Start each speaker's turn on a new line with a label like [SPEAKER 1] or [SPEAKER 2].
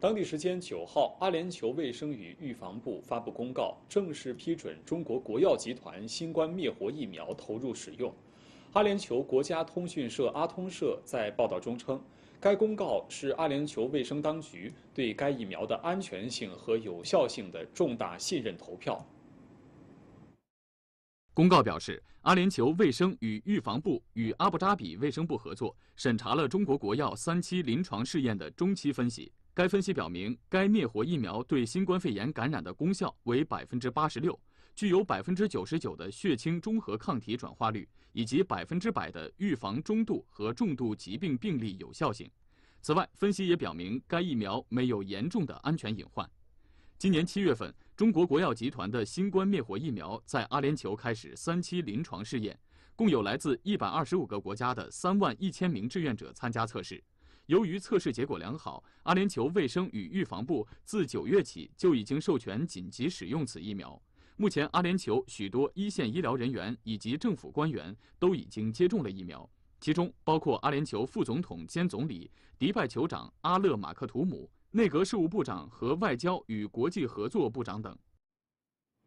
[SPEAKER 1] 当地时间九号，阿联酋卫生与预防部发布公告，正式批准中国国药集团新冠灭活疫苗投入使用。阿联酋国家通讯社阿通社在报道中称，该公告是阿联酋卫生当局对该疫苗的安全性和有效性的重大信任投票。
[SPEAKER 2] 公告表示，阿联酋卫生与预防部与阿布扎比卫生部合作，审查了中国国药三期临床试验的中期分析。该分析表明，该灭活疫苗对新冠肺炎感染的功效为百分之八十六，具有百分之九十九的血清中和抗体转化率，以及百分之百的预防中度和重度疾病病例有效性。此外，分析也表明该疫苗没有严重的安全隐患。今年七月份，中国国药集团的新冠灭活疫苗在阿联酋开始三期临床试验，共有来自一百二十五个国家的三万一千名志愿者参加测试。由于测试结果良好，阿联酋卫生与预防部自九月起就已经授权紧急使用此疫苗。目前，阿联酋许多一线医疗人员以及政府官员都已经接种了疫苗，其中包括阿联酋副总统兼总理、迪拜酋长阿勒马克图姆、内阁事务部长和外交与国际合作部长等。